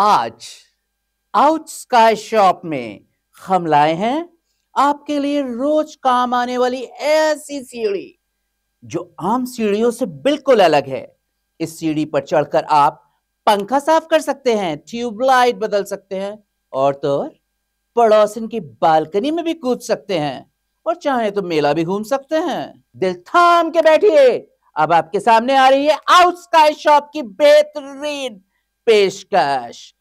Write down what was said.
आज out sky shop में हम लाए हैं आपके लिए रोज काम आने वाली ऐसी सीढ़ी जो आम सीढ़ियों से बिल्कुल अलग है इस सीढ़ी पर चढ़कर आप पंखा साफ कर सकते हैं ट्यूबलाइट बदल सकते हैं और तो पड़ोसन की बालकनी में भी कूद सकते हैं और चाहे तो मेला भी घूम सकते हैं दिल थाम के बैठिए अब आपके सामने आ रही है आउट स्काई शॉप की बेहतरीन pescas.